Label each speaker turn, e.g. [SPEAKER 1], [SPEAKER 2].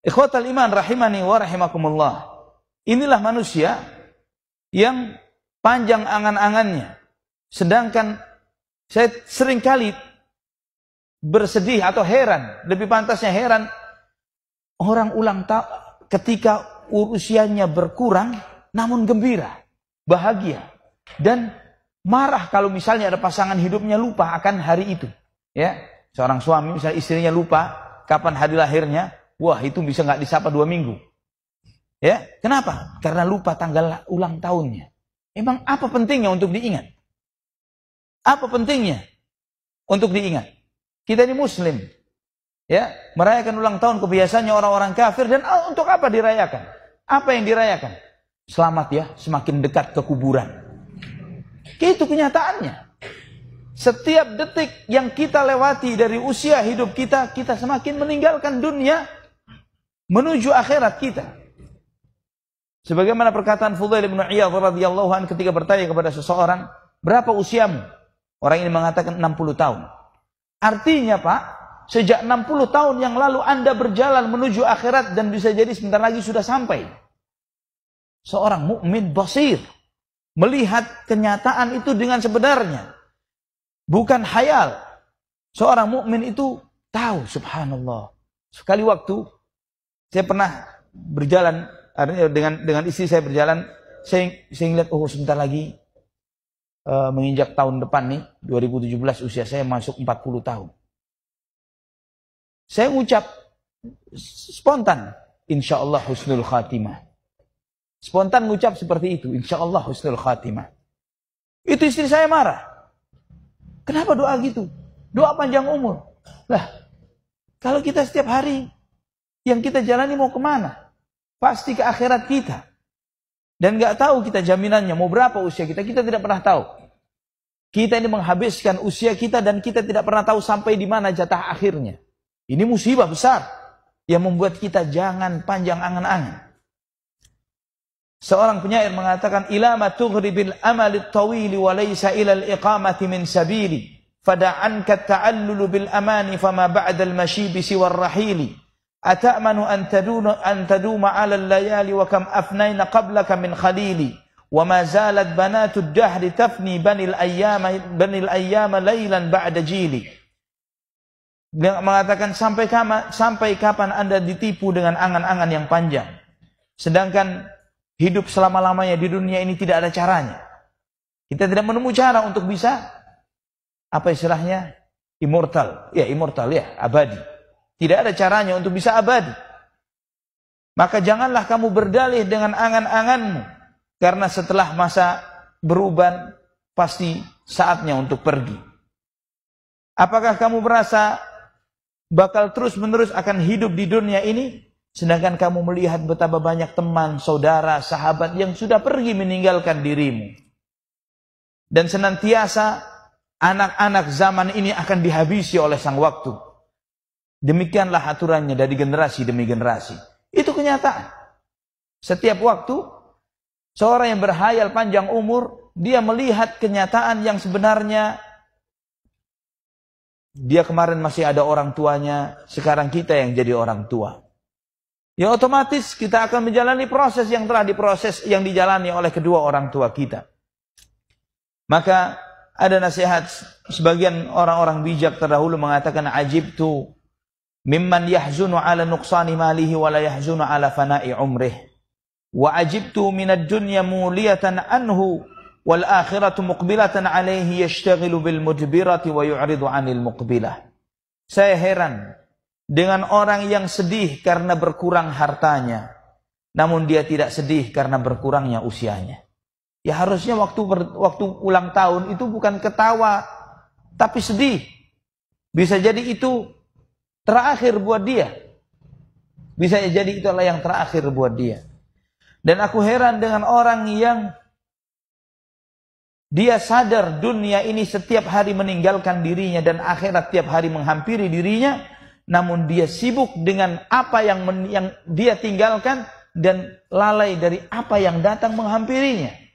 [SPEAKER 1] Ikhwatal iman rahimani wa rahimakumullah. Inilah manusia yang panjang angan-angannya. Sedangkan saya seringkali bersedih atau heran, lebih pantasnya heran orang ulang tahun ketika usianya berkurang namun gembira, bahagia dan marah kalau misalnya ada pasangan hidupnya lupa akan hari itu. Ya, seorang suami misalnya istrinya lupa kapan hari lahirnya, Wah itu bisa nggak disapa dua minggu. Ya, kenapa? Karena lupa tanggal ulang tahunnya. Emang apa pentingnya untuk diingat? Apa pentingnya untuk diingat? Kita ini muslim. Ya, merayakan ulang tahun kebiasaannya orang-orang kafir dan untuk apa dirayakan? Apa yang dirayakan? Selamat ya, semakin dekat ke kuburan. Itu kenyataannya. Setiap detik yang kita lewati dari usia hidup kita, kita semakin meninggalkan dunia menuju akhirat kita. Sebagaimana perkataan Fudail bin Iyadh radhiyallahu anhu ketika bertanya kepada seseorang, "Berapa usiamu?" Orang ini mengatakan 60 tahun. Artinya, Pak, sejak 60 tahun yang lalu Anda berjalan menuju akhirat dan bisa jadi sebentar lagi sudah sampai. Seorang mukmin basir melihat kenyataan itu dengan sebenarnya. Bukan khayal. Seorang mukmin itu tahu subhanallah. Sekali waktu saya pernah berjalan artinya dengan dengan istri saya berjalan, saya saya ngeliat oh sebentar lagi uh, menginjak tahun depan nih 2017 usia saya masuk 40 tahun. Saya ucap spontan, insya Allah husnul khatimah. Spontan ngucap seperti itu, insya Allah husnul khatimah. Itu istri saya marah. Kenapa doa gitu? Doa panjang umur. Lah, kalau kita setiap hari yang kita jalani mau kemana? Pasti ke akhirat kita. Dan gak tahu kita jaminannya mau berapa usia kita, kita tidak pernah tahu. Kita ini menghabiskan usia kita dan kita tidak pernah tahu sampai di mana jatah akhirnya. Ini musibah besar yang membuat kita jangan panjang angan-angan. Seorang penyair mengatakan ilama tughribil amalit tawili wa laysa ilal iqamati min sabili fada'anka ta'allulu bil amani fama ba'dal al warrahili. siwar Ata'manu an taduna an taduma 'ala al-layali wa kam afnayna qablaka min khalili wa ma zalat banatud dahri tafni banil ayyama banil ayyama ba'da jili. Dia mengatakan sampai kapan sampai kapan Anda ditipu dengan angan-angan yang panjang. Sedangkan hidup selama-lamanya di dunia ini tidak ada caranya. Kita tidak menemukan cara untuk bisa apa istilahnya? immortal. Ya, immortal ya, abadi. Tidak ada caranya untuk bisa abadi. Maka janganlah kamu berdalih dengan angan-anganmu. Karena setelah masa beruban, pasti saatnya untuk pergi. Apakah kamu merasa bakal terus-menerus akan hidup di dunia ini? Sedangkan kamu melihat betapa banyak teman, saudara, sahabat yang sudah pergi meninggalkan dirimu. Dan senantiasa anak-anak zaman ini akan dihabisi oleh sang waktu. Demikianlah aturannya dari generasi demi generasi. Itu kenyataan. Setiap waktu, seorang yang berhayal panjang umur, dia melihat kenyataan yang sebenarnya dia kemarin masih ada orang tuanya, sekarang kita yang jadi orang tua. Ya otomatis kita akan menjalani proses yang telah diproses, yang dijalani oleh kedua orang tua kita. Maka ada nasihat sebagian orang-orang bijak terdahulu mengatakan ajib tu mimman yahzunu ala nuqsani malihi wa la yahzunu ala fana'i umrih wa ajibtu minad dunya muliyatan anhu wal akhiratu muqbilatan alaihi yashtaghilu bil mudbirati wa yu'ridu anil muqbilah saya heran dengan orang yang sedih karena berkurang hartanya namun dia tidak sedih karena berkurangnya usianya ya harusnya waktu ber, waktu ulang tahun itu bukan ketawa tapi sedih bisa jadi itu terakhir buat dia. Bisa jadi itu adalah yang terakhir buat dia. Dan aku heran dengan orang yang dia sadar dunia ini setiap hari meninggalkan dirinya dan akhirat tiap hari menghampiri dirinya, namun dia sibuk dengan apa yang men, yang dia tinggalkan dan lalai dari apa yang datang menghampirinya.